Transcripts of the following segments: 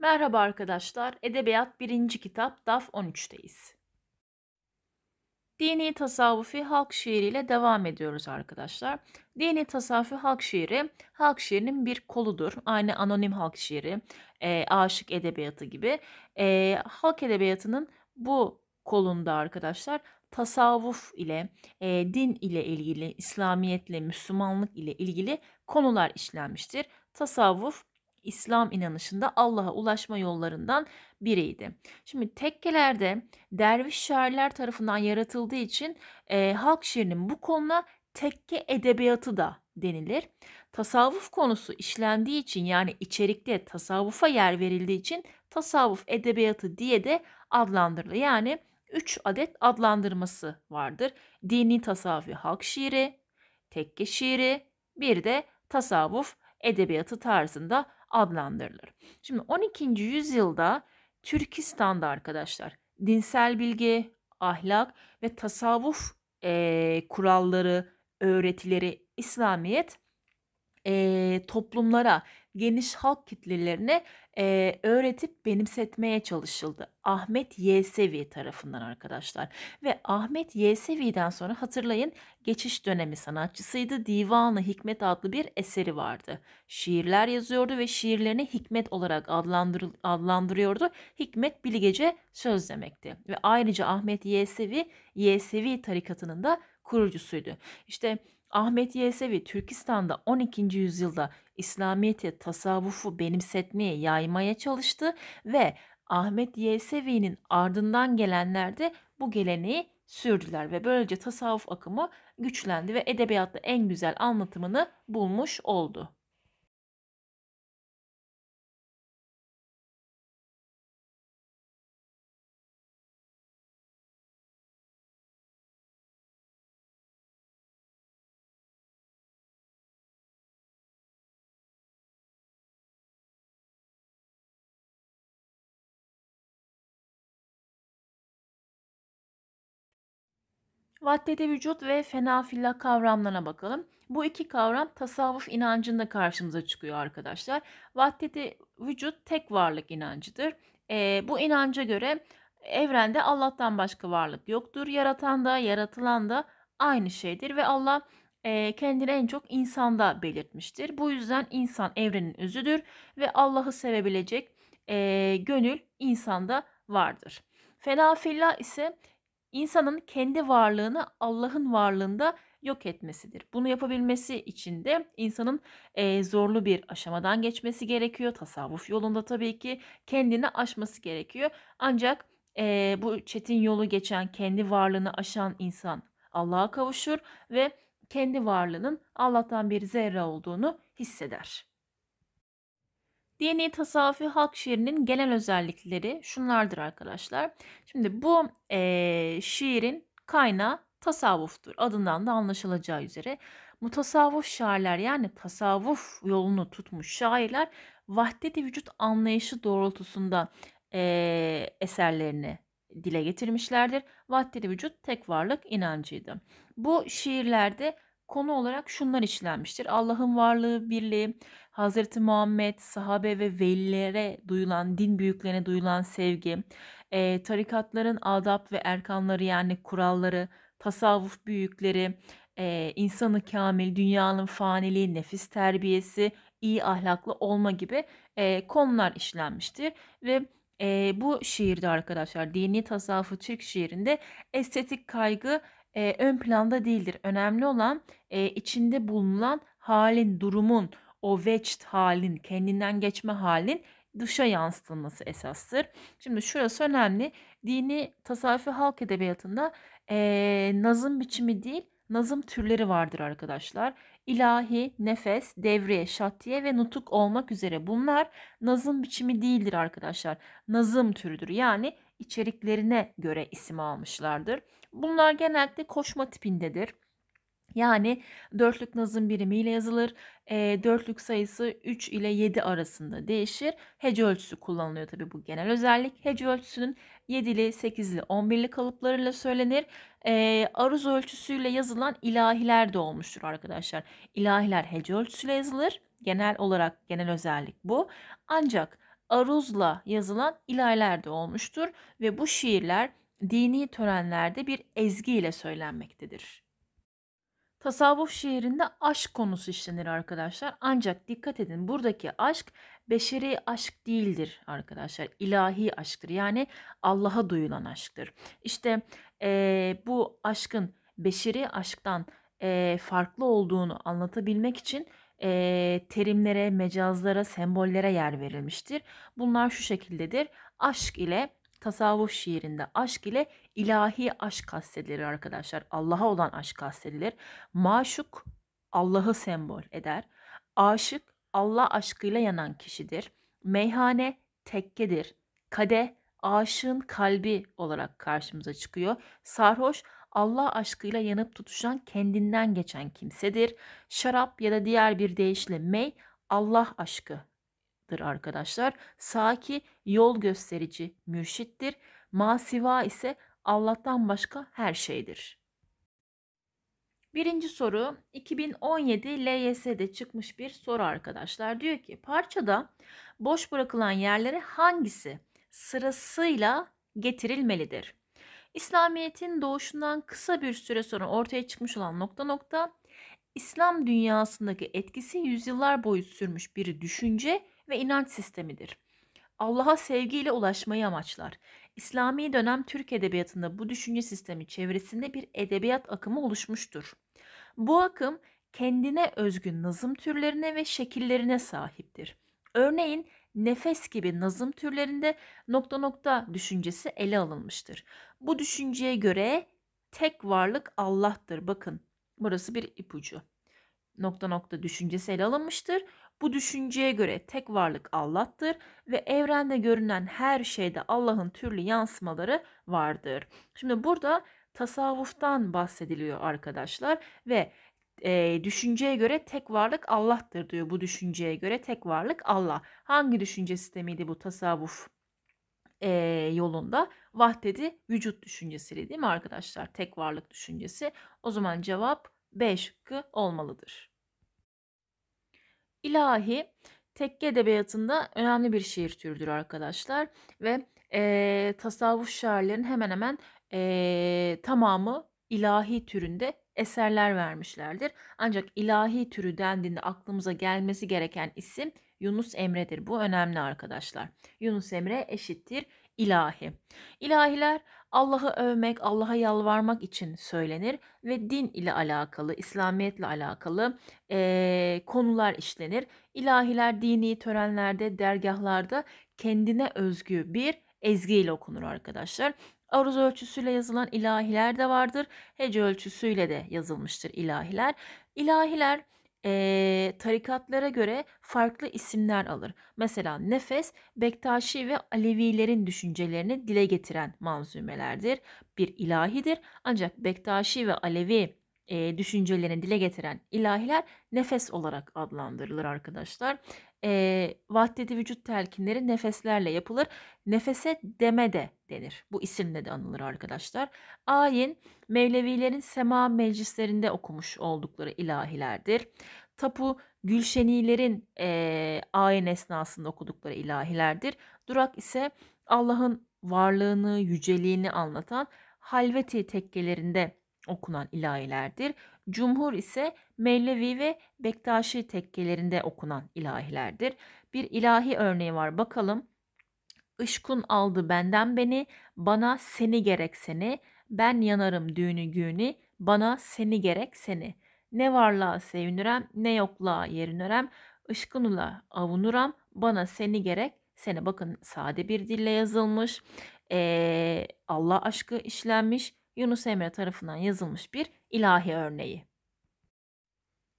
Merhaba arkadaşlar, Edebiyat 1. Kitap DAF 13'teyiz. Dini tasavvufi halk şiiriyle devam ediyoruz arkadaşlar. Dini tasavvufi halk şiiri, halk şiirinin bir koludur. Aynı anonim halk şiiri, e, aşık edebiyatı gibi. E, halk edebiyatının bu kolunda arkadaşlar tasavvuf ile, e, din ile ilgili, İslamiyetle, Müslümanlık ile ilgili konular işlenmiştir. Tasavvuf İslam inanışında Allah'a ulaşma yollarından biriydi. Şimdi tekkelerde derviş şairler tarafından yaratıldığı için e, halk şiirinin bu konuna tekke edebiyatı da denilir. Tasavvuf konusu işlendiği için yani içerikte tasavvufa yer verildiği için tasavvuf edebiyatı diye de adlandırılır. Yani 3 adet adlandırması vardır. Dini tasavvufi halk şiiri, tekke şiiri, bir de tasavvuf edebiyatı tarzında adlandırılır. Şimdi 12. yüzyılda Türkistan'da arkadaşlar dinsel bilgi, ahlak ve tasavvuf e, kuralları, öğretileri İslamiyet e, toplumlara, geniş halk kitlelerine e, öğretip benimsetmeye çalışıldı. Ahmet Yesevi tarafından arkadaşlar. Ve Ahmet Yesevi'den sonra hatırlayın geçiş dönemi sanatçısıydı. Divanı Hikmet adlı bir eseri vardı. Şiirler yazıyordu ve şiirlerini Hikmet olarak adlandır, adlandırıyordu. Hikmet bilgece söz demekti. Ve ayrıca Ahmet Yesevi, Yesevi tarikatının da kurucusuydu. İşte bu Ahmet Yesevi Türkistan'da 12. yüzyılda İslamiyet'i tasavvufu benimsetmeye yaymaya çalıştı ve Ahmet Yesevi'nin ardından gelenler de bu geleneği sürdüler ve böylece tasavvuf akımı güçlendi ve edebiyatta en güzel anlatımını bulmuş oldu. Vaddede vücut ve fenafillah kavramlarına bakalım. Bu iki kavram tasavvuf inancında karşımıza çıkıyor arkadaşlar. Vaddede vücut tek varlık inancıdır. E, bu inanca göre evrende Allah'tan başka varlık yoktur. Yaratan da yaratılan da aynı şeydir ve Allah e, kendini en çok insanda belirtmiştir. Bu yüzden insan evrenin özüdür ve Allah'ı sevebilecek e, gönül insanda vardır. Fenafillah ise insanın kendi varlığını Allah'ın varlığında yok etmesidir. Bunu yapabilmesi için de insanın e, zorlu bir aşamadan geçmesi gerekiyor. Tasavvuf yolunda tabii ki kendini aşması gerekiyor. Ancak e, bu çetin yolu geçen, kendi varlığını aşan insan Allah'a kavuşur ve kendi varlığının Allah'tan bir zerre olduğunu hisseder. Dini tasavvufi halk şiirinin genel özellikleri şunlardır arkadaşlar. Şimdi bu e, şiirin kaynağı tasavvuftur. Adından da anlaşılacağı üzere mutasavvuf şairler yani tasavvuf yolunu tutmuş şairler vahdeti vücut anlayışı doğrultusunda e, eserlerini dile getirmişlerdir. Vahdeti vücut tek varlık inancıydı. Bu şiirlerde konu olarak şunlar işlenmiştir. Allah'ın varlığı, birliği, Hz. Muhammed, sahabe ve velilere duyulan, din büyüklerine duyulan sevgi, e, tarikatların adab ve erkanları yani kuralları, tasavvuf büyükleri, e, insanı kamil, dünyanın faniliği, nefis terbiyesi, iyi ahlaklı olma gibi e, konular işlenmiştir. Ve e, bu şiirde arkadaşlar dini tasavvufu Türk şiirinde estetik kaygı e, ön planda değildir. Önemli olan e, içinde bulunan halin, durumun, o veçt halin, kendinden geçme halin dışa yansıtılması esastır. Şimdi şurası önemli. Dini tasavvufi halk edebiyatında e, nazım biçimi değil, nazım türleri vardır arkadaşlar. İlahi, nefes, devriye, şatiye ve nutuk olmak üzere bunlar nazım biçimi değildir arkadaşlar. Nazım türüdür. Yani içeriklerine göre isim almışlardır. Bunlar genellikle koşma tipindedir. Yani dörtlük nazım birimiyle yazılır. E, dörtlük sayısı 3 ile 7 arasında değişir. Hece ölçüsü kullanılıyor tabi bu genel özellik. Hece ölçüsünün ile 8'li, 11'li kalıplarıyla söylenir. E, aruz ölçüsüyle yazılan ilahiler de olmuştur arkadaşlar. İlahiler hece ölçüsüyle yazılır. Genel olarak genel özellik bu. Ancak aruzla yazılan ilahiler de olmuştur ve bu şiirler dini törenlerde bir ezgi ile söylenmektedir. Tasavvuf şiirinde aşk konusu işlenir arkadaşlar. Ancak dikkat edin buradaki aşk beşeri aşk değildir arkadaşlar. İlahi aşktır. Yani Allah'a duyulan aşktır. İşte e, bu aşkın beşeri aşktan e, farklı olduğunu anlatabilmek için e, terimlere, mecazlara, sembollere yer verilmiştir. Bunlar şu şekildedir. Aşk ile tasavvuf şiirinde aşk ile ilahi aşk kastedilir arkadaşlar. Allah'a olan aşk kastedilir. Maşuk Allah'ı sembol eder. Aşık Allah aşkıyla yanan kişidir. Meyhane tekkedir. Kade aşığın kalbi olarak karşımıza çıkıyor. Sarhoş Allah aşkıyla yanıp tutuşan kendinden geçen kimsedir. Şarap ya da diğer bir deyişle mey Allah aşkı mürşittır arkadaşlar. Saki yol gösterici mürşittir. Masiva ise Allah'tan başka her şeydir. Birinci soru 2017 LYS'de çıkmış bir soru arkadaşlar. Diyor ki parçada boş bırakılan yerlere hangisi sırasıyla getirilmelidir? İslamiyet'in doğuşundan kısa bir süre sonra ortaya çıkmış olan nokta nokta İslam dünyasındaki etkisi yüzyıllar boyu sürmüş bir düşünce ve inanç sistemidir. Allah'a sevgiyle ulaşmayı amaçlar. İslami dönem Türk edebiyatında bu düşünce sistemi çevresinde bir edebiyat akımı oluşmuştur. Bu akım kendine özgün nazım türlerine ve şekillerine sahiptir. Örneğin nefes gibi nazım türlerinde nokta nokta düşüncesi ele alınmıştır. Bu düşünceye göre tek varlık Allah'tır. Bakın burası bir ipucu. Nokta nokta düşüncesi ele alınmıştır. Bu düşünceye göre tek varlık Allah'tır ve evrende görünen her şeyde Allah'ın türlü yansımaları vardır. Şimdi burada tasavvuftan bahsediliyor arkadaşlar ve e, düşünceye göre tek varlık Allah'tır diyor. Bu düşünceye göre tek varlık Allah. Hangi düşünce sistemiydi bu tasavvuf e, yolunda? Vahdedi vücut düşüncesiyle değil mi arkadaşlar? Tek varlık düşüncesi. O zaman cevap B şıkkı olmalıdır. İlahi tekke edebiyatında önemli bir şiir türüdür arkadaşlar ve e, tasavvuf şairlerin hemen hemen e, tamamı ilahi türünde eserler vermişlerdir. Ancak ilahi türü dendiğinde aklımıza gelmesi gereken isim Yunus Emre'dir. Bu önemli arkadaşlar. Yunus Emre eşittir ilahi. İlahiler Allah'ı övmek, Allah'a yalvarmak için söylenir ve din ile alakalı, İslamiyetle alakalı e, konular işlenir. İlahiler dini törenlerde, dergahlarda kendine özgü bir ezgi ile okunur arkadaşlar. Aruz ölçüsüyle yazılan ilahiler de vardır. Hece ölçüsüyle de yazılmıştır ilahiler. İlahiler e, tarikatlara göre farklı isimler alır. Mesela Nefes, Bektaşi ve Alevilerin düşüncelerini dile getiren manzumelerdir. Bir ilahidir ancak Bektaşi ve Alevi e, düşüncelerini dile getiren ilahiler nefes olarak adlandırılır arkadaşlar. E, vahdeti vücut telkinleri nefeslerle yapılır. Nefese deme de denir. Bu isimle de anılır arkadaşlar. Ayin, Mevlevilerin sema meclislerinde okumuş oldukları ilahilerdir. Tapu, Gülşenilerin e, ayin esnasında okudukları ilahilerdir. Durak ise Allah'ın varlığını, yüceliğini anlatan halveti tekkelerinde okunan ilahilerdir. Cumhur ise Mevlevi ve Bektaşi tekkelerinde okunan ilahilerdir. Bir ilahi örneği var bakalım. Işkun aldı benden beni, bana seni gerek seni, ben yanarım düğünü günü, bana seni gerek seni. Ne varlığa sevinürem, ne yokluğa yerinürem, Işkunula avunuram, bana seni gerek seni. Bakın sade bir dille yazılmış, ee, Allah aşkı işlenmiş, Yunus Emre tarafından yazılmış bir ilahi örneği.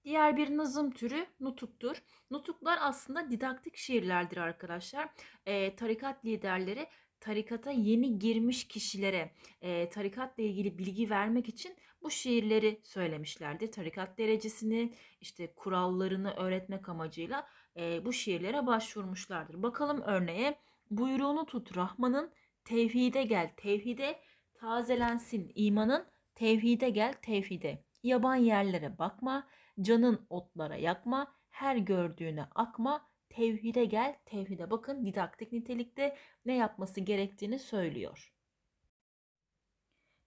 Diğer bir nazım türü nutuktur. Nutuklar aslında didaktik şiirlerdir arkadaşlar. E, tarikat liderleri tarikata yeni girmiş kişilere e, tarikatla ilgili bilgi vermek için bu şiirleri söylemişlerdi. Tarikat derecesini, işte kurallarını öğretmek amacıyla e, bu şiirlere başvurmuşlardır. Bakalım örneğe buyruğunu tut Rahman'ın tevhide gel, tevhide tazelensin imanın, tevhide gel tevhide. Yaban yerlere bakma, canın otlara yakma, her gördüğüne akma, tevhide gel tevhide. Bakın didaktik nitelikte ne yapması gerektiğini söylüyor.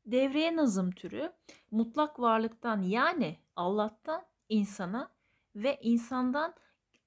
Devreye nazım türü mutlak varlıktan yani Allah'tan insana ve insandan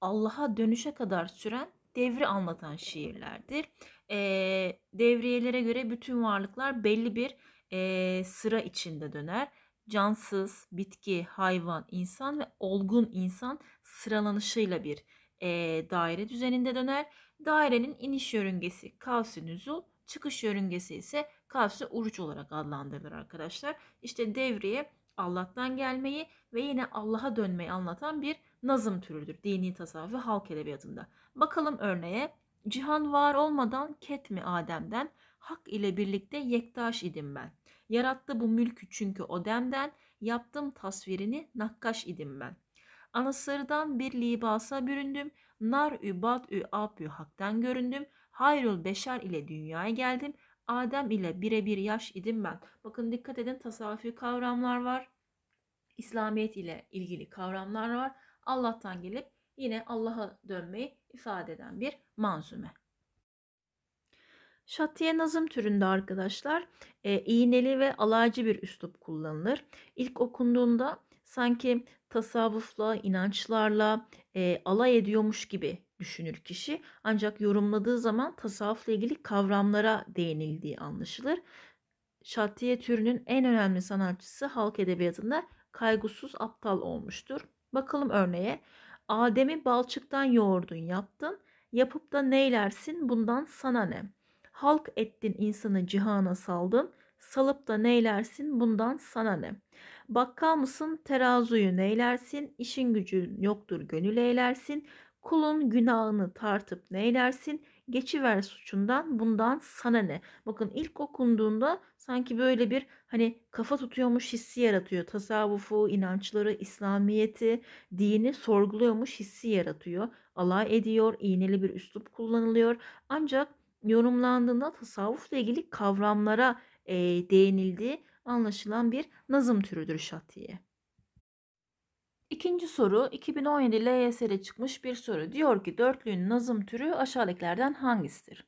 Allah'a dönüşe kadar süren devri anlatan şiirlerdir e, devriyelere göre bütün varlıklar belli bir e, sıra içinde döner. Cansız, bitki, hayvan, insan ve olgun insan sıralanışıyla bir e, daire düzeninde döner. Dairenin iniş yörüngesi kavsi nüzul, çıkış yörüngesi ise kavsi uruç olarak adlandırılır arkadaşlar. İşte devriye Allah'tan gelmeyi ve yine Allah'a dönmeyi anlatan bir nazım türüdür dini tasavvuf ve halk edebiyatında. Bakalım örneğe Cihan var olmadan ket mi Adem'den? Hak ile birlikte yektaş idim ben. Yarattı bu mülkü çünkü Odem'den. Yaptım tasvirini nakkaş idim ben. Anasırdan bir libasa büründüm. Nar ü bat ü ap ü haktan göründüm. Hayrul beşer ile dünyaya geldim. Adem ile birebir yaş idim ben. Bakın dikkat edin tasavvufi kavramlar var. İslamiyet ile ilgili kavramlar var. Allah'tan gelip yine Allah'a dönmeyi ifade eden bir manzume. Şatiye nazım türünde arkadaşlar e, iğneli ve alaycı bir üslup kullanılır. İlk okunduğunda sanki tasavvufla, inançlarla e, alay ediyormuş gibi düşünür kişi. Ancak yorumladığı zaman tasavvufla ilgili kavramlara değinildiği anlaşılır. Şatiye türünün en önemli sanatçısı halk edebiyatında kaygısız aptal olmuştur. Bakalım örneğe. Adem'i balçıktan yoğurdun yaptın. Yapıp da neylersin bundan sana ne? Halk ettin insanı cihana saldın. Salıp da neylersin bundan sana ne? Bakkal mısın terazuyu neylersin? İşin gücün yoktur gönül eylersin. Kulun günahını tartıp neylersin? geçiver suçundan bundan sana ne? Bakın ilk okunduğunda sanki böyle bir hani kafa tutuyormuş hissi yaratıyor. Tasavvufu, inançları, İslamiyeti, dini sorguluyormuş hissi yaratıyor. Alay ediyor, iğneli bir üslup kullanılıyor. Ancak yorumlandığında tasavvufla ilgili kavramlara e, değinildiği anlaşılan bir nazım türüdür şatiye. İkinci soru 2017 LYS'de çıkmış bir soru. Diyor ki dörtlüğün nazım türü aşağıdakilerden hangisidir?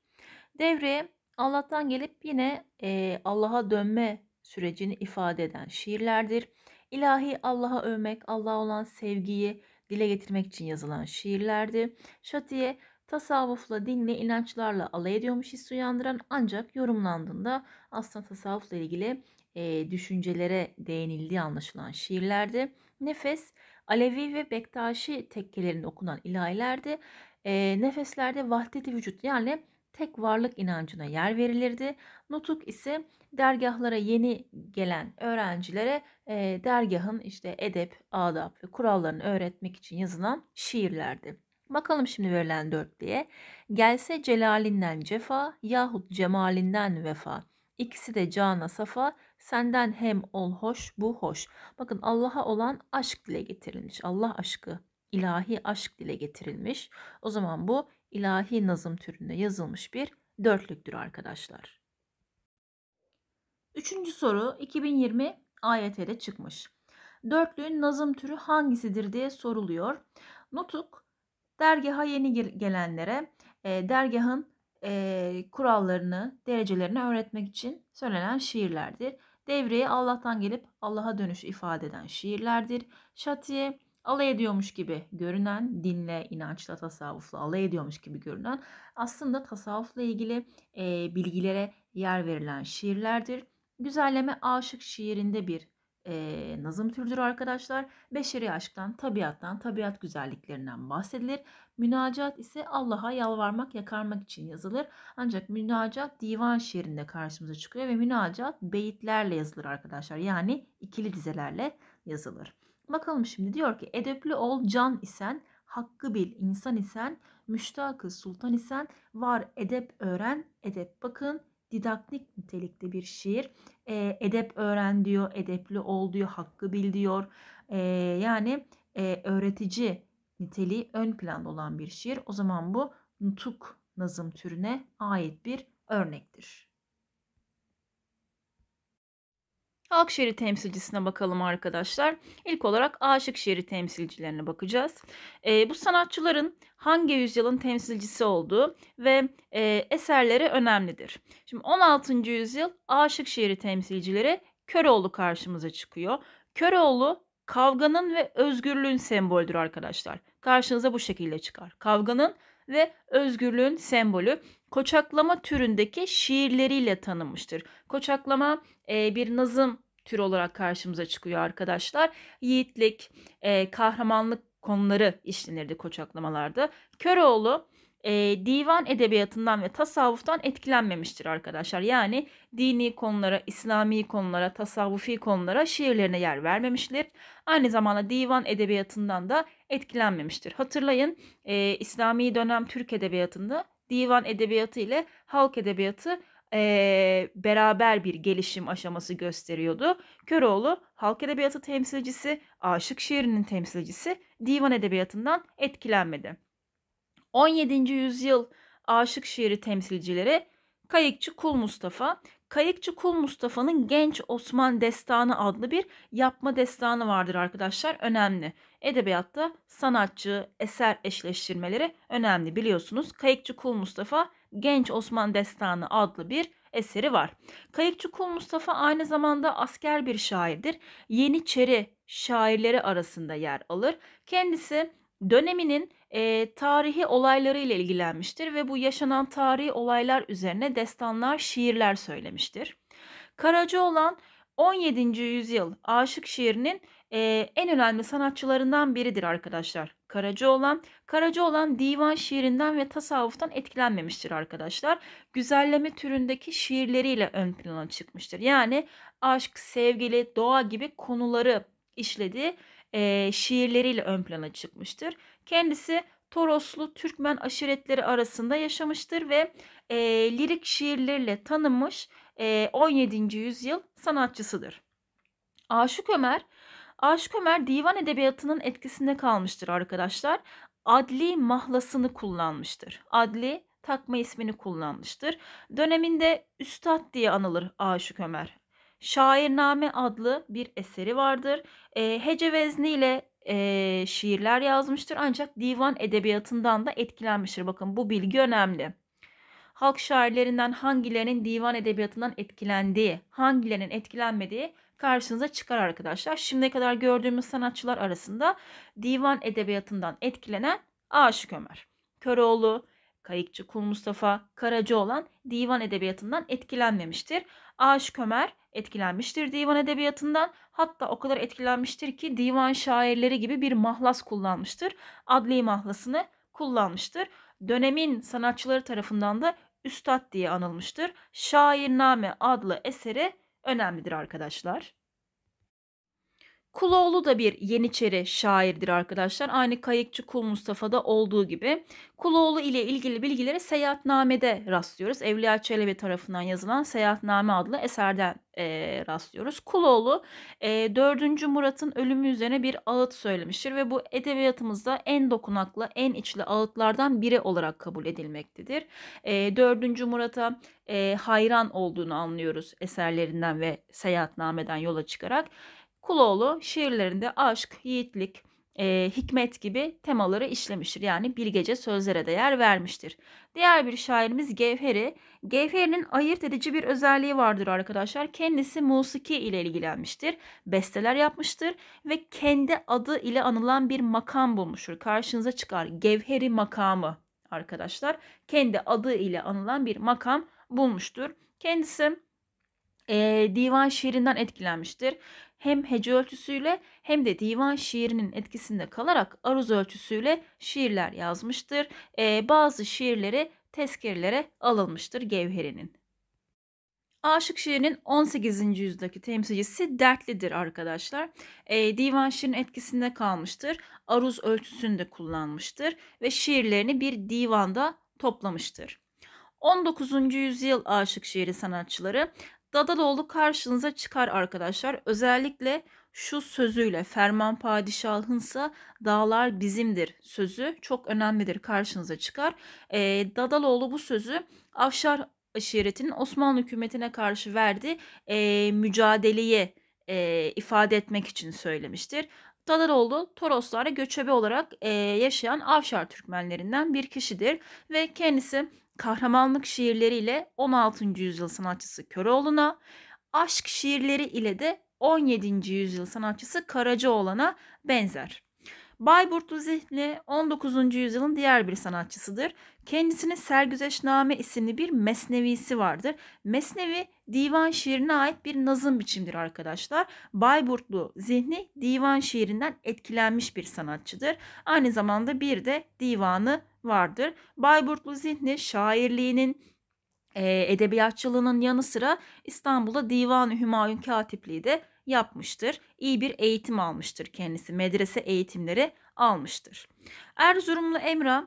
Devreye Allah'tan gelip yine e, Allah'a dönme sürecini ifade eden şiirlerdir. İlahi Allah'a övmek, Allah'a olan sevgiyi dile getirmek için yazılan şiirlerdi. Şatiye tasavvufla, dinle, inançlarla alay ediyormuş hissi uyandıran ancak yorumlandığında aslında tasavvufla ilgili e, düşüncelere değinildiği anlaşılan şiirlerdi. Nefes, Alevi ve Bektaşi tekkelerinde okunan ilahilerde e, nefeslerde vahdeti vücut yani tek varlık inancına yer verilirdi. Nutuk ise dergahlara yeni gelen öğrencilere e, dergahın işte edep, adab ve kurallarını öğretmek için yazılan şiirlerdi. Bakalım şimdi verilen dörtlüye. Gelse celalinden cefa yahut cemalinden vefa. İkisi de cana safa, Senden hem ol hoş bu hoş. Bakın Allah'a olan aşk dile getirilmiş. Allah aşkı, ilahi aşk dile getirilmiş. O zaman bu ilahi nazım türünde yazılmış bir dörtlüktür arkadaşlar. Üçüncü soru 2020 AYT'de çıkmış. Dörtlüğün nazım türü hangisidir diye soruluyor. Nutuk dergaha yeni gelenlere e, dergahın e, kurallarını, derecelerini öğretmek için söylenen şiirlerdir. Devreye Allah'tan gelip Allah'a dönüş ifade eden şiirlerdir. Şatiye alay ediyormuş gibi görünen, dinle, inançla, tasavvufla alay ediyormuş gibi görünen aslında tasavvufla ilgili e, bilgilere yer verilen şiirlerdir. Güzelleme aşık şiirinde bir e, nazım türdür arkadaşlar. Beşeri aşktan, tabiattan, tabiat güzelliklerinden bahsedilir. Münacat ise Allah'a yalvarmak, yakarmak için yazılır. Ancak münacat divan şiirinde karşımıza çıkıyor ve münacat beyitlerle yazılır arkadaşlar. Yani ikili dizelerle yazılır. Bakalım şimdi diyor ki edepli ol can isen, hakkı bil insan isen, müştakı sultan isen, var edep öğren, edep bakın, didaktik nitelikte bir şiir. E, edep öğren diyor, edepli ol diyor, hakkı bil diyor. E, yani e, öğretici niteliği ön planda olan bir şiir. O zaman bu nutuk nazım türüne ait bir örnektir. Halk şiiri temsilcisine bakalım arkadaşlar. İlk olarak aşık şiiri temsilcilerine bakacağız. E, bu sanatçıların hangi yüzyılın temsilcisi olduğu ve e, eserleri önemlidir. Şimdi 16. yüzyıl aşık şiiri temsilcileri Köroğlu karşımıza çıkıyor. Köroğlu kavganın ve özgürlüğün sembolüdür arkadaşlar. Karşınıza bu şekilde çıkar. Kavganın ve özgürlüğün sembolü koçaklama türündeki şiirleriyle tanınmıştır. Koçaklama e, bir nazım tür olarak karşımıza çıkıyor arkadaşlar. Yiğitlik, e, kahramanlık konuları işlenirdi koçaklamalarda. Köroğlu e, divan edebiyatından ve tasavvuftan etkilenmemiştir arkadaşlar. Yani dini konulara, İslami konulara, tasavvufi konulara şiirlerine yer vermemiştir. Aynı zamanda divan edebiyatından da etkilenmemiştir. Hatırlayın e, İslami dönem Türk edebiyatında divan edebiyatı ile halk edebiyatı e, beraber bir gelişim aşaması gösteriyordu. Köroğlu halk edebiyatı temsilcisi, aşık şiirinin temsilcisi divan edebiyatından etkilenmedi. 17. yüzyıl aşık şiiri temsilcileri Kayıkçı Kul Mustafa, Kayıkçı Kul Mustafa'nın Genç Osman Destanı adlı bir yapma destanı vardır arkadaşlar. Önemli. Edebiyatta sanatçı, eser eşleştirmeleri önemli biliyorsunuz. Kayıkçı Kul Mustafa Genç Osman Destanı adlı bir eseri var. Kayıkçı Kul Mustafa aynı zamanda asker bir şairdir. Yeniçeri şairleri arasında yer alır. Kendisi döneminin e, tarihi olaylarıyla ilgilenmiştir ve bu yaşanan tarihi olaylar üzerine destanlar, şiirler söylemiştir. Karacaoğlan 17. yüzyıl aşık şiirinin e, en önemli sanatçılarından biridir arkadaşlar. Karacaoğlan, Karacaoğlan divan şiirinden ve tasavvuftan etkilenmemiştir arkadaşlar. Güzelleme türündeki şiirleriyle ön plana çıkmıştır. Yani aşk, sevgili, doğa gibi konuları işlediği e, şiirleriyle ön plana çıkmıştır. Kendisi Toroslu Türkmen aşiretleri arasında yaşamıştır ve e, lirik şiirleriyle tanınmış e, 17. yüzyıl sanatçısıdır. Aşık Ömer, Aşık Ömer divan edebiyatının etkisinde kalmıştır arkadaşlar. Adli mahlasını kullanmıştır. Adli takma ismini kullanmıştır. Döneminde üstad diye anılır Aşık Ömer. Şairname adlı bir eseri vardır. E, hece vezniyle e, şiirler yazmıştır ancak divan edebiyatından da etkilenmiştir. Bakın bu bilgi önemli. Halk şairlerinden hangilerinin divan edebiyatından etkilendiği, hangilerinin etkilenmediği karşınıza çıkar arkadaşlar. Şimdiye kadar gördüğümüz sanatçılar arasında divan edebiyatından etkilenen Aşık Ömer, Köroğlu, Kayıkçı Kul Mustafa, Karaca olan divan edebiyatından etkilenmemiştir. Aşık Ömer etkilenmiştir divan edebiyatından. Hatta o kadar etkilenmiştir ki divan şairleri gibi bir mahlas kullanmıştır. Adli mahlasını kullanmıştır. Dönemin sanatçıları tarafından da Üstad diye anılmıştır. Şairname adlı eseri önemlidir arkadaşlar. Kuloğlu da bir Yeniçeri şairdir arkadaşlar. Aynı Kayıkçı Kul Mustafa'da olduğu gibi. Kuloğlu ile ilgili bilgileri seyahatnamede rastlıyoruz. Evliya Çelebi tarafından yazılan Seyahatname adlı eserden e, rastlıyoruz. Kuloğlu e, 4. Murat'ın ölümü üzerine bir ağıt söylemiştir ve bu edebiyatımızda en dokunaklı, en içli ağıtlardan biri olarak kabul edilmektedir. E, 4. Murat'a e, hayran olduğunu anlıyoruz eserlerinden ve seyahatnameden yola çıkarak. Kuloğlu şiirlerinde aşk, yiğitlik, e, hikmet gibi temaları işlemiştir. Yani bilgece sözlere de yer vermiştir. Diğer bir şairimiz Gevheri. Gevheri'nin ayırt edici bir özelliği vardır arkadaşlar. Kendisi musiki ile ilgilenmiştir. Besteler yapmıştır ve kendi adı ile anılan bir makam bulmuştur. Karşınıza çıkar Gevheri makamı arkadaşlar. Kendi adı ile anılan bir makam bulmuştur. Kendisi e, divan şiirinden etkilenmiştir hem hece ölçüsüyle hem de divan şiirinin etkisinde kalarak aruz ölçüsüyle şiirler yazmıştır. E, bazı şiirleri tezkerelere alınmıştır Gevheri'nin. Aşık şiirinin 18. yüzyıldaki temsilcisi dertlidir arkadaşlar. E, divan şiirin etkisinde kalmıştır. Aruz ölçüsünü de kullanmıştır ve şiirlerini bir divanda toplamıştır. 19. yüzyıl aşık şiiri sanatçıları Dadaloğlu karşınıza çıkar arkadaşlar. Özellikle şu sözüyle ferman padişahınsa dağlar bizimdir sözü çok önemlidir karşınıza çıkar. E, Dadaloğlu bu sözü Afşar aşiretinin Osmanlı hükümetine karşı verdiği e, mücadeleye e, ifade etmek için söylemiştir. Dadaroğlu Toroslara göçebe olarak e, yaşayan Afşar Türkmenlerinden bir kişidir ve kendisi kahramanlık şiirleriyle 16. yüzyıl sanatçısı Köroğlu'na, aşk şiirleri ile de 17. yüzyıl sanatçısı Karacaoğlan'a benzer. Bayburtlu Zihni 19. yüzyılın diğer bir sanatçısıdır. Kendisinin Sergüzeşname isimli bir mesnevisi vardır. Mesnevi divan şiirine ait bir nazım biçimdir arkadaşlar. Bayburtlu Zihni divan şiirinden etkilenmiş bir sanatçıdır. Aynı zamanda bir de divanı vardır. Bayburtlu Zihni şairliğinin edebiyatçılığının yanı sıra İstanbul'da divan Hümayun Katipliği de yapmıştır. İyi bir eğitim almıştır kendisi. Medrese eğitimleri almıştır. Erzurumlu Emrah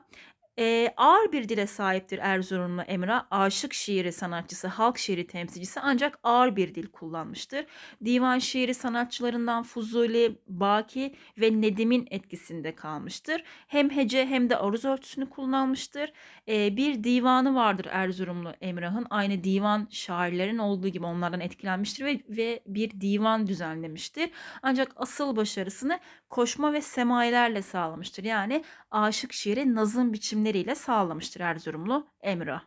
e, ağır bir dile sahiptir Erzurumlu Emrah. Aşık şiiri sanatçısı, halk şiiri temsilcisi ancak ağır bir dil kullanmıştır. Divan şiiri sanatçılarından Fuzuli, Baki ve Nedim'in etkisinde kalmıştır. Hem hece hem de aruz örtüsünü kullanmıştır. E, bir divanı vardır Erzurumlu Emrah'ın. Aynı divan şairlerin olduğu gibi onlardan etkilenmiştir ve, ve bir divan düzenlemiştir. Ancak asıl başarısını koşma ve semailerle sağlamıştır. Yani aşık şiiri nazım biçimli tahminleriyle sağlamıştır Erzurumlu Emrah.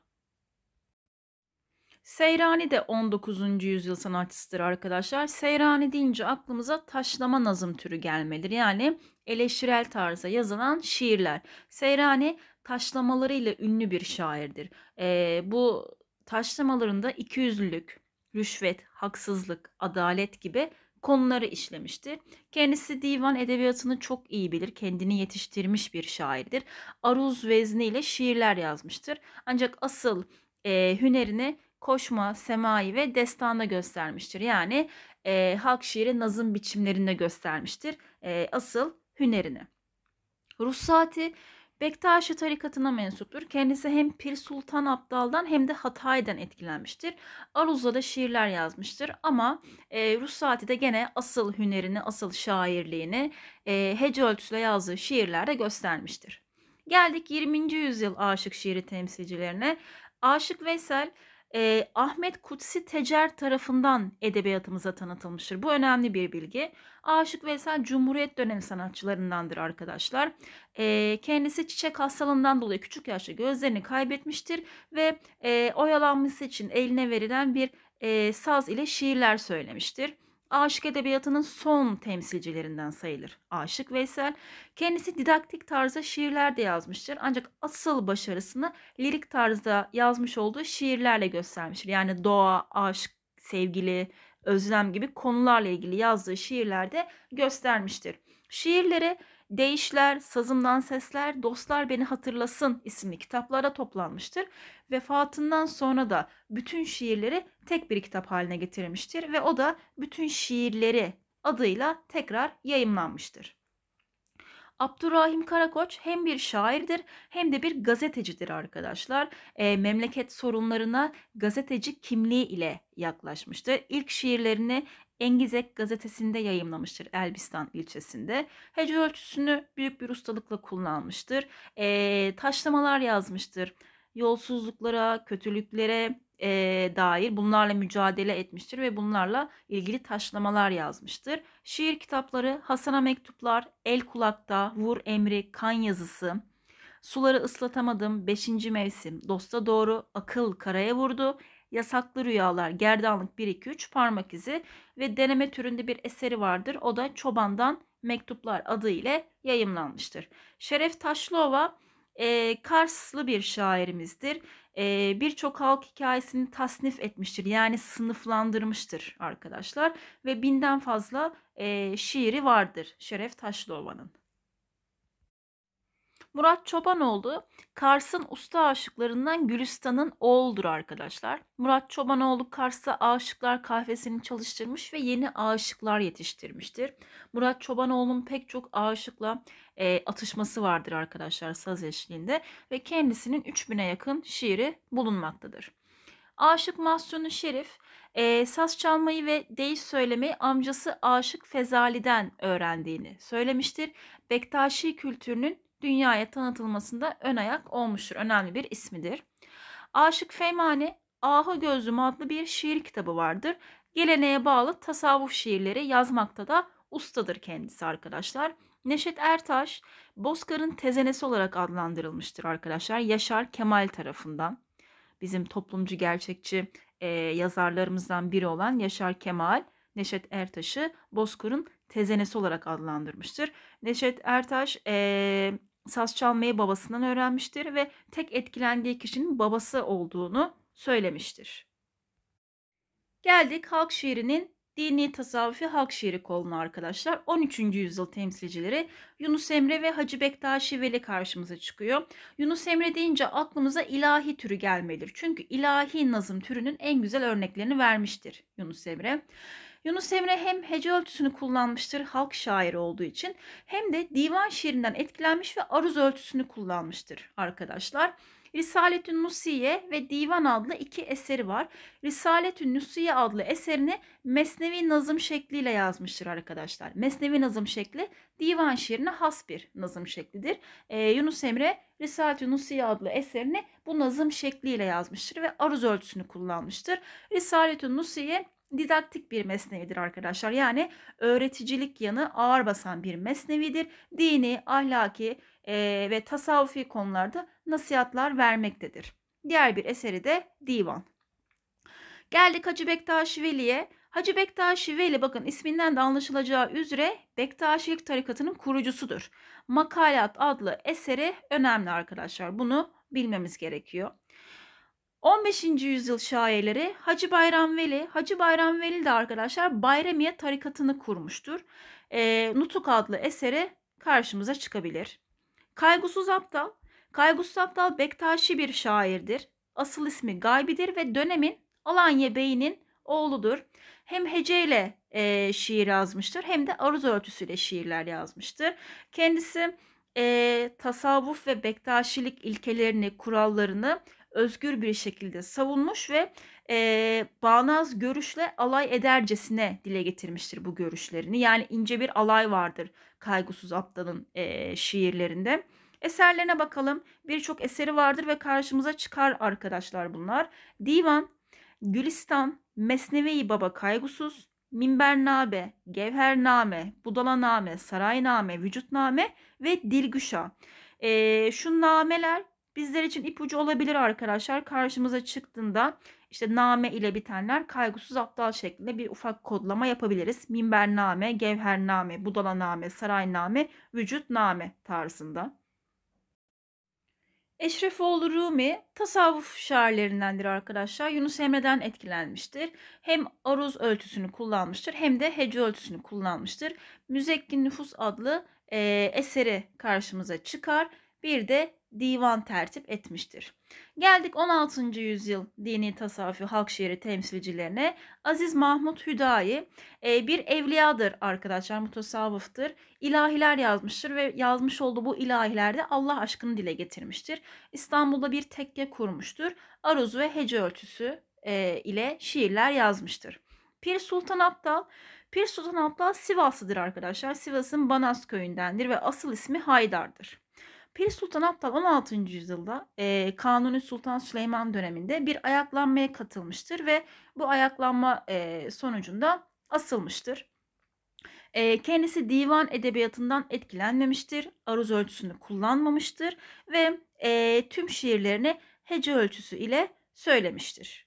Seyrani de 19. yüzyıl sanatçısıdır arkadaşlar. Seyrani deyince aklımıza taşlama nazım türü gelmelidir. Yani eleştirel tarza yazılan şiirler. Seyrani taşlamalarıyla ünlü bir şairdir. Ee, bu taşlamalarında ikiyüzlülük, rüşvet, haksızlık, adalet gibi konuları işlemiştir. Kendisi divan edebiyatını çok iyi bilir, kendini yetiştirmiş bir şairdir. Aruz vezniyle şiirler yazmıştır. Ancak asıl e, hünerini koşma, semai ve destanda göstermiştir. Yani e, halk şiiri nazım biçimlerinde göstermiştir e, asıl hünerini. Ruhsati Bektaşi tarikatına mensuptur. Kendisi hem Pir Sultan Abdal'dan hem de Hatay'dan etkilenmiştir. Aruz'da da şiirler yazmıştır ama e, Ruhsati de gene asıl hünerini, asıl şairliğini e, hece ölçüsüyle yazdığı şiirlerde göstermiştir. Geldik 20. yüzyıl aşık şiiri temsilcilerine. Aşık Veysel e, Ahmet Kutsi Tecer tarafından edebiyatımıza tanıtılmıştır. Bu önemli bir bilgi. Aşık Veysel Cumhuriyet dönemi sanatçılarındandır arkadaşlar. E, kendisi çiçek hastalığından dolayı küçük yaşta gözlerini kaybetmiştir ve e, oyalanması için eline verilen bir e, saz ile şiirler söylemiştir aşık edebiyatının son temsilcilerinden sayılır. Aşık Veysel kendisi didaktik tarzda şiirler de yazmıştır. Ancak asıl başarısını lirik tarzda yazmış olduğu şiirlerle göstermiştir. Yani doğa, aşk, sevgili, özlem gibi konularla ilgili yazdığı şiirlerde göstermiştir. Şiirleri Değişler, Sazımdan Sesler, Dostlar Beni Hatırlasın isimli kitaplara toplanmıştır. Vefatından sonra da bütün şiirleri tek bir kitap haline getirmiştir ve o da bütün şiirleri adıyla tekrar yayımlanmıştır. Abdurrahim Karakoç hem bir şairdir hem de bir gazetecidir arkadaşlar. E, memleket sorunlarına gazeteci kimliği ile yaklaşmıştı. İlk şiirlerini Engizek gazetesinde yayımlamıştır Elbistan ilçesinde. Hece ölçüsünü büyük bir ustalıkla kullanmıştır. E, taşlamalar yazmıştır. Yolsuzluklara, kötülüklere e, dair bunlarla mücadele etmiştir ve bunlarla ilgili taşlamalar yazmıştır. Şiir kitapları Hasan'a mektuplar, El Kulak'ta, Vur Emri, Kan Yazısı, Suları ıslatamadım 5. mevsim, Dosta doğru akıl karaya vurdu, Yasaklı Rüyalar, Gerdanlık 1-2-3, Parmak izi ve deneme türünde bir eseri vardır. O da Çoban'dan Mektuplar adı ile yayımlanmıştır. Şeref Taşlova e, Karslı bir şairimizdir. E, Birçok halk hikayesini tasnif etmiştir. Yani sınıflandırmıştır arkadaşlar. Ve binden fazla e, şiiri vardır Şeref Taşlova'nın. Murat Çobanoğlu Kars'ın usta aşıklarından Gülistan'ın oğuldur arkadaşlar. Murat Çobanoğlu Kars'ta aşıklar kahvesini çalıştırmış ve yeni aşıklar yetiştirmiştir. Murat Çobanoğlu'nun pek çok aşıkla e, atışması vardır arkadaşlar saz eşliğinde ve kendisinin 3000'e yakın şiiri bulunmaktadır. Aşık Mahsunu Şerif e, saz çalmayı ve deyiş söylemeyi amcası Aşık Fezali'den öğrendiğini söylemiştir. Bektaşi kültürünün dünyaya tanıtılmasında ön ayak olmuştur. Önemli bir ismidir. Aşık Feymani Ahu Gözlüm adlı bir şiir kitabı vardır. Geleneğe bağlı tasavvuf şiirleri yazmakta da ustadır kendisi arkadaşlar. Neşet Ertaş, Bozkır'ın tezenesi olarak adlandırılmıştır arkadaşlar. Yaşar Kemal tarafından. Bizim toplumcu gerçekçi e, yazarlarımızdan biri olan Yaşar Kemal, Neşet Ertaş'ı Bozkır'ın tezenesi olarak adlandırmıştır. Neşet Ertaş e, saz çalmayı babasından öğrenmiştir ve tek etkilendiği kişinin babası olduğunu söylemiştir. Geldik halk şiirinin dini tasavvufi halk şiiri koluna arkadaşlar. 13. yüzyıl temsilcileri Yunus Emre ve Hacı Bektaş Veli karşımıza çıkıyor. Yunus Emre deyince aklımıza ilahi türü gelmelidir. Çünkü ilahi nazım türünün en güzel örneklerini vermiştir Yunus Emre. Yunus Emre hem hece ölçüsünü kullanmıştır halk şairi olduğu için hem de divan şiirinden etkilenmiş ve aruz ölçüsünü kullanmıştır arkadaşlar. Risaletün Nusiye ve Divan adlı iki eseri var. Risaletün Nusiye adlı eserini Mesnevi nazım şekliyle yazmıştır arkadaşlar. Mesnevi nazım şekli divan şiirine has bir nazım şeklidir. Ee, Yunus Emre Risaletün Nusiye adlı eserini bu nazım şekliyle yazmıştır ve aruz ölçüsünü kullanmıştır. Risaletün Nusiye didaktik bir mesnevidir arkadaşlar. Yani öğreticilik yanı ağır basan bir mesnevidir. Dini, ahlaki e, ve tasavvufi konularda nasihatlar vermektedir. Diğer bir eseri de divan. Geldik Hacı Bektaşi Veli'ye. Hacı Bektaşi Veli bakın isminden de anlaşılacağı üzere Bektaşilik tarikatının kurucusudur. Makalat adlı eseri önemli arkadaşlar. Bunu bilmemiz gerekiyor. 15. yüzyıl şairleri Hacı Bayram Veli. Hacı Bayram Veli de arkadaşlar Bayramiye tarikatını kurmuştur. E, Nutuk adlı eseri karşımıza çıkabilir. Kaygusuz Aptal. Kaygusuz Aptal Bektaşi bir şairdir. Asıl ismi Gaybidir ve dönemin Alanya Bey'inin oğludur. Hem heceyle e, şiir yazmıştır hem de aruz örtüsüyle şiirler yazmıştır. Kendisi e, tasavvuf ve bektaşilik ilkelerini, kurallarını özgür bir şekilde savunmuş ve e, bağnaz görüşle alay edercesine dile getirmiştir bu görüşlerini. Yani ince bir alay vardır Kaygusuz Aptal'ın e, şiirlerinde. Eserlerine bakalım. Birçok eseri vardır ve karşımıza çıkar arkadaşlar bunlar. Divan, Gülistan, Mesnevi Baba Kaygusuz, Minbernabe, Gevhername, Budalaname, Sarayname, Vücutname ve Dilgüşa. E, şu nameler Bizler için ipucu olabilir arkadaşlar. Karşımıza çıktığında işte name ile bitenler kaygısız aptal şeklinde bir ufak kodlama yapabiliriz. name, name, gevher budala name, saray name, vücut name tarzında. Eşrefoğlu Rumi tasavvuf şairlerindendir arkadaşlar. Yunus Emre'den etkilenmiştir. Hem aruz ölçüsünü kullanmıştır hem de hece ölçüsünü kullanmıştır. Müzekkin Nüfus adlı e, eseri karşımıza çıkar bir de divan tertip etmiştir. Geldik 16. yüzyıl dini tasavvufi halk şiiri temsilcilerine. Aziz Mahmut Hüdayi e, bir evliyadır arkadaşlar, mutasavvıftır. İlahiler yazmıştır ve yazmış olduğu bu ilahilerde Allah aşkını dile getirmiştir. İstanbul'da bir tekke kurmuştur. Aruz ve hece ölçüsü e, ile şiirler yazmıştır. Pir Sultan Abdal Pir Sultan Abdal Sivaslıdır arkadaşlar. Sivas'ın Banas köyündendir ve asıl ismi Haydar'dır. Peri Sultan Aptal 16. yüzyılda e, Kanuni Sultan Süleyman döneminde bir ayaklanmaya katılmıştır ve bu ayaklanma e, sonucunda asılmıştır. E, kendisi divan edebiyatından etkilenmemiştir, aruz ölçüsünü kullanmamıştır ve e, tüm şiirlerini hece ölçüsü ile söylemiştir.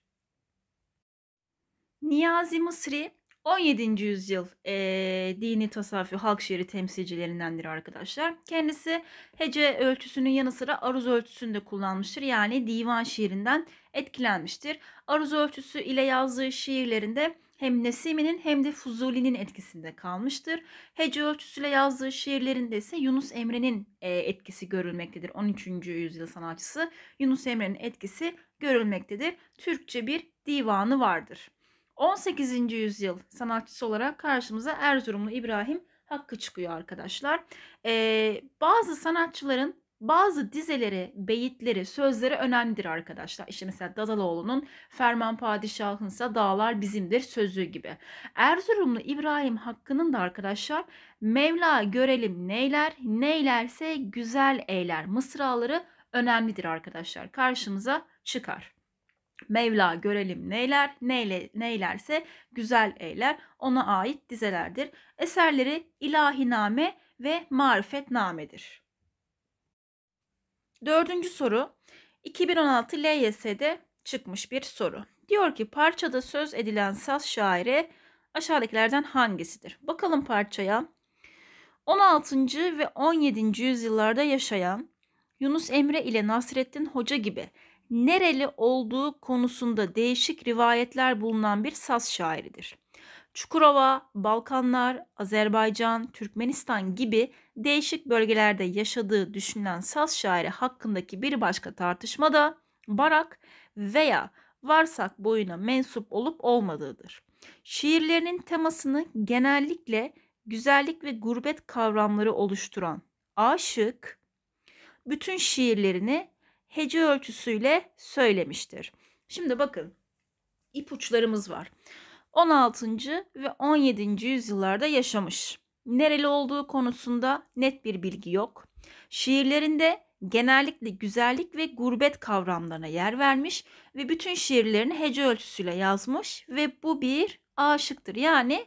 Niyazi Mısri 17. yüzyıl e, dini tasavvufi halk şiiri temsilcilerindendir arkadaşlar. Kendisi hece ölçüsünün yanı sıra aruz ölçüsünü de kullanmıştır. Yani divan şiirinden etkilenmiştir. Aruz ölçüsü ile yazdığı şiirlerinde hem Nesimi'nin hem de Fuzuli'nin etkisinde kalmıştır. Hece ölçüsüyle yazdığı şiirlerinde ise Yunus Emre'nin etkisi görülmektedir. 13. yüzyıl sanatçısı Yunus Emre'nin etkisi görülmektedir. Türkçe bir divanı vardır. 18. yüzyıl sanatçısı olarak karşımıza Erzurumlu İbrahim Hakkı çıkıyor arkadaşlar. Ee, bazı sanatçıların bazı dizeleri, beyitleri, sözleri önemlidir arkadaşlar. İşte mesela Dadaloğlu'nun Ferman Padişahınsa dağlar bizimdir sözü gibi. Erzurumlu İbrahim Hakkı'nın da arkadaşlar Mevla görelim neyler, neylerse güzel eyler mısraları önemlidir arkadaşlar. Karşımıza çıkar. Mevla görelim neyler, neyle, neylerse güzel eyler ona ait dizelerdir. Eserleri ilahiname ve Marifetname'dir. Dördüncü soru 2016 LYS'de çıkmış bir soru. Diyor ki parçada söz edilen saz şairi aşağıdakilerden hangisidir? Bakalım parçaya. 16. ve 17. yüzyıllarda yaşayan Yunus Emre ile Nasrettin Hoca gibi nereli olduğu konusunda değişik rivayetler bulunan bir saz şairidir. Çukurova, Balkanlar, Azerbaycan, Türkmenistan gibi değişik bölgelerde yaşadığı düşünülen saz şairi hakkındaki bir başka tartışma da Barak veya Varsak boyuna mensup olup olmadığıdır. Şiirlerinin temasını genellikle güzellik ve gurbet kavramları oluşturan aşık bütün şiirlerini hece ölçüsüyle söylemiştir. Şimdi bakın ipuçlarımız var. 16. ve 17. yüzyıllarda yaşamış. Nereli olduğu konusunda net bir bilgi yok. Şiirlerinde genellikle güzellik ve gurbet kavramlarına yer vermiş ve bütün şiirlerini hece ölçüsüyle yazmış ve bu bir aşıktır. Yani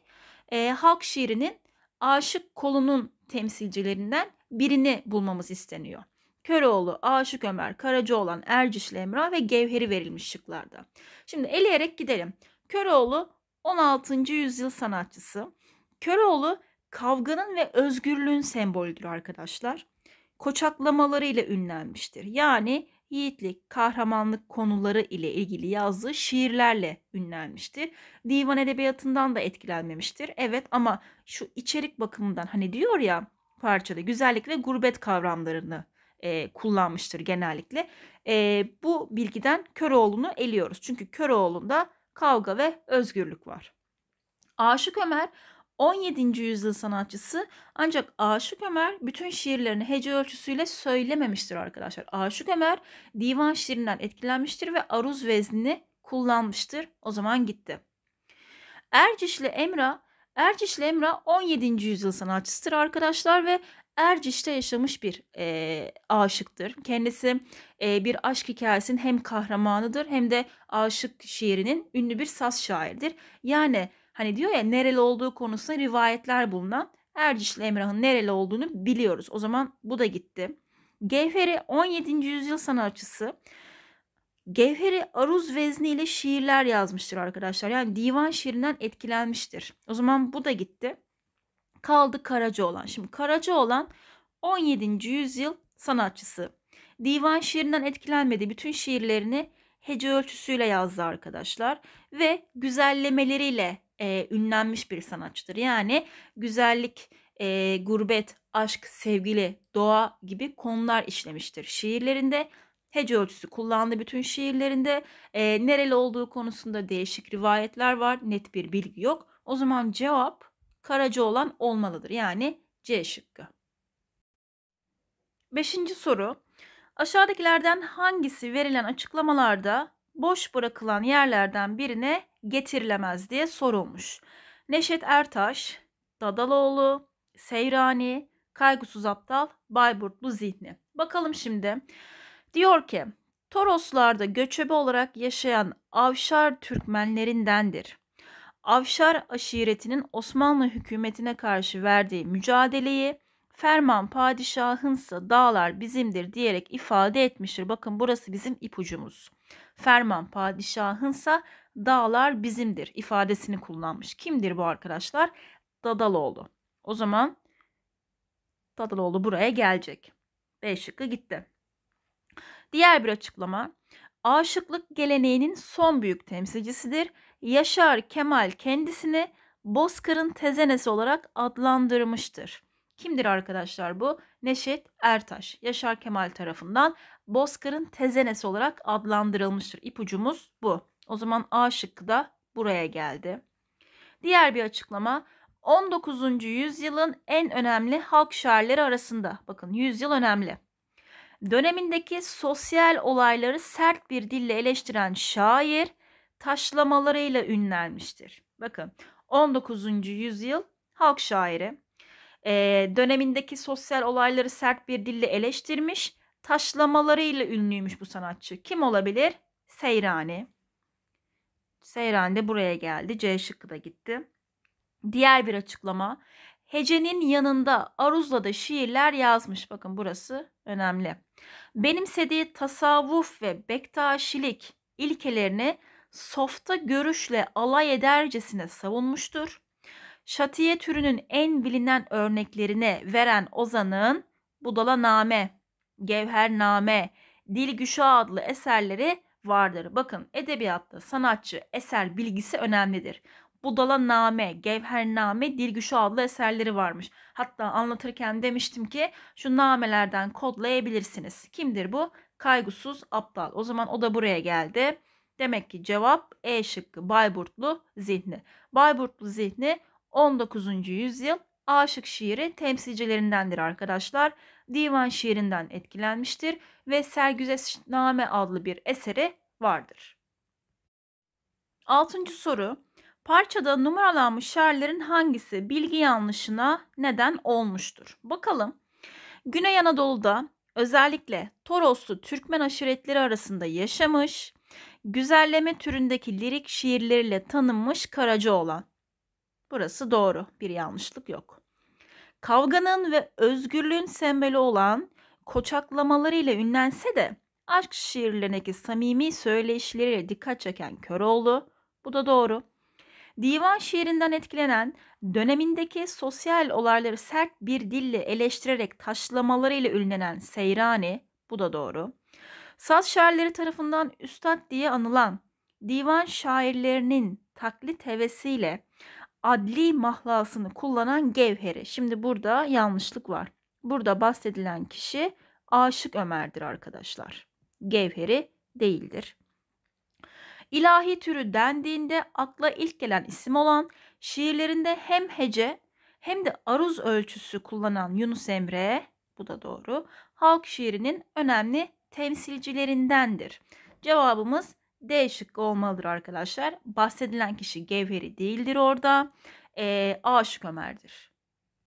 e, halk şiirinin aşık kolunun temsilcilerinden birini bulmamız isteniyor. Köroğlu, Aşık Ömer, Karacaoğlan, Ercişli Emrah ve Gevheri verilmiş şıklarda. Şimdi eleyerek gidelim. Köroğlu 16. yüzyıl sanatçısı. Köroğlu kavganın ve özgürlüğün sembolüdür arkadaşlar. Koçaklamaları ile ünlenmiştir. Yani yiğitlik, kahramanlık konuları ile ilgili yazdığı şiirlerle ünlenmiştir. Divan edebiyatından da etkilenmemiştir. Evet ama şu içerik bakımından hani diyor ya parçada güzellik ve gurbet kavramlarını e, kullanmıştır genellikle. E, bu bilgiden Köroğlu'nu eliyoruz. Çünkü Köroğlu'nda kavga ve özgürlük var. Aşık Ömer 17. yüzyıl sanatçısı ancak Aşık Ömer bütün şiirlerini hece ölçüsüyle söylememiştir arkadaşlar. Aşık Ömer divan şiirinden etkilenmiştir ve aruz veznini kullanmıştır. O zaman gitti. Ercişli Emra Ercişli Emra 17. yüzyıl sanatçısıdır arkadaşlar ve Erciş'te yaşamış bir e, aşıktır. Kendisi e, bir aşk hikayesinin hem kahramanıdır hem de aşık şiirinin ünlü bir saz şairidir. Yani hani diyor ya nereli olduğu konusunda rivayetler bulunan Erciş'le Emrah'ın nereli olduğunu biliyoruz. O zaman bu da gitti. Gevheri 17. yüzyıl sanatçısı. Gevheri aruz vezni ile şiirler yazmıştır arkadaşlar. Yani divan şiirinden etkilenmiştir. O zaman bu da gitti kaldı Karacaoğlan. Şimdi Karacaoğlan 17. yüzyıl sanatçısı. Divan şiirinden etkilenmedi. Bütün şiirlerini hece ölçüsüyle yazdı arkadaşlar ve güzellemeleriyle e, ünlenmiş bir sanatçıdır. Yani güzellik, e, gurbet, aşk, sevgili, doğa gibi konular işlemiştir şiirlerinde. Hece ölçüsü kullandı bütün şiirlerinde. E, nereli olduğu konusunda değişik rivayetler var. Net bir bilgi yok. O zaman cevap Karaca olan olmalıdır. Yani C şıkkı. Beşinci soru. Aşağıdakilerden hangisi verilen açıklamalarda boş bırakılan yerlerden birine getirilemez diye sorulmuş. Neşet Ertaş, Dadaloğlu, Seyrani, Kaygısız Aptal, Bayburtlu Zihni. Bakalım şimdi. Diyor ki Toroslarda göçebe olarak yaşayan Avşar Türkmenlerindendir. Avşar aşiretinin Osmanlı hükümetine karşı verdiği mücadeleyi ferman padişahınsa dağlar bizimdir diyerek ifade etmiştir. Bakın burası bizim ipucumuz. Ferman padişahınsa dağlar bizimdir ifadesini kullanmış. Kimdir bu arkadaşlar? Dadaloğlu. O zaman Dadaloğlu buraya gelecek. B şıkkı gitti. Diğer bir açıklama. Aşıklık geleneğinin son büyük temsilcisidir Yaşar Kemal kendisini Bozkır'ın tezenesi olarak adlandırmıştır. Kimdir arkadaşlar bu? Neşet Ertaş. Yaşar Kemal tarafından Bozkır'ın tezenesi olarak adlandırılmıştır. İpucumuz bu. O zaman A şıkkı da buraya geldi. Diğer bir açıklama 19. yüzyılın en önemli halk şairleri arasında. Bakın yüzyıl önemli. Dönemindeki sosyal olayları sert bir dille eleştiren şair taşlamalarıyla ünlenmiştir. Bakın 19. yüzyıl halk şairi e, dönemindeki sosyal olayları sert bir dille eleştirmiş taşlamalarıyla ünlüymüş bu sanatçı. Kim olabilir? Seyrani. Seyrani de buraya geldi. C şıkkı da gitti. Diğer bir açıklama. Hecenin yanında Aruzla da şiirler yazmış. Bakın burası önemli. Benimsediği tasavvuf ve bektaşilik ilkelerini softa görüşle alay edercesine savunmuştur. Şatiye türünün en bilinen örneklerine veren Ozan'ın Budalaname, Gevhername, Dilgüşa adlı eserleri vardır. Bakın edebiyatta sanatçı eser bilgisi önemlidir. Budalaname, Gevhername, Dilgüşa adlı eserleri varmış. Hatta anlatırken demiştim ki şu namelerden kodlayabilirsiniz. Kimdir bu? Kaygısız aptal. O zaman o da buraya geldi. Demek ki cevap E şıkkı Bayburtlu zihni. Bayburtlu zihni 19. yüzyıl aşık şiiri temsilcilerindendir arkadaşlar. Divan şiirinden etkilenmiştir ve Sergüzeşname adlı bir eseri vardır. Altıncı soru. Parçada numaralanmış şairlerin hangisi bilgi yanlışına neden olmuştur? Bakalım. Güney Anadolu'da Özellikle Toroslu Türkmen aşiretleri arasında yaşamış, güzelleme türündeki lirik şiirleriyle tanınmış Karaca olan. Burası doğru, bir yanlışlık yok. Kavganın ve özgürlüğün sembolü olan koçaklamalarıyla ünlense de aşk şiirlerindeki samimi söyleyişleriyle dikkat çeken Köroğlu, bu da doğru divan şiirinden etkilenen, dönemindeki sosyal olayları sert bir dille eleştirerek taşlamalarıyla ünlenen Seyrani, bu da doğru, saz şairleri tarafından üstad diye anılan divan şairlerinin taklit hevesiyle adli mahlasını kullanan Gevheri. Şimdi burada yanlışlık var. Burada bahsedilen kişi Aşık Ömer'dir arkadaşlar. Gevheri değildir. İlahi türü dendiğinde akla ilk gelen isim olan şiirlerinde hem hece hem de aruz ölçüsü kullanan Yunus Emre, bu da doğru, halk şiirinin önemli temsilcilerindendir. Cevabımız D şıkkı olmalıdır arkadaşlar. Bahsedilen kişi Gevheri değildir orada. E, A şık Ömer'dir.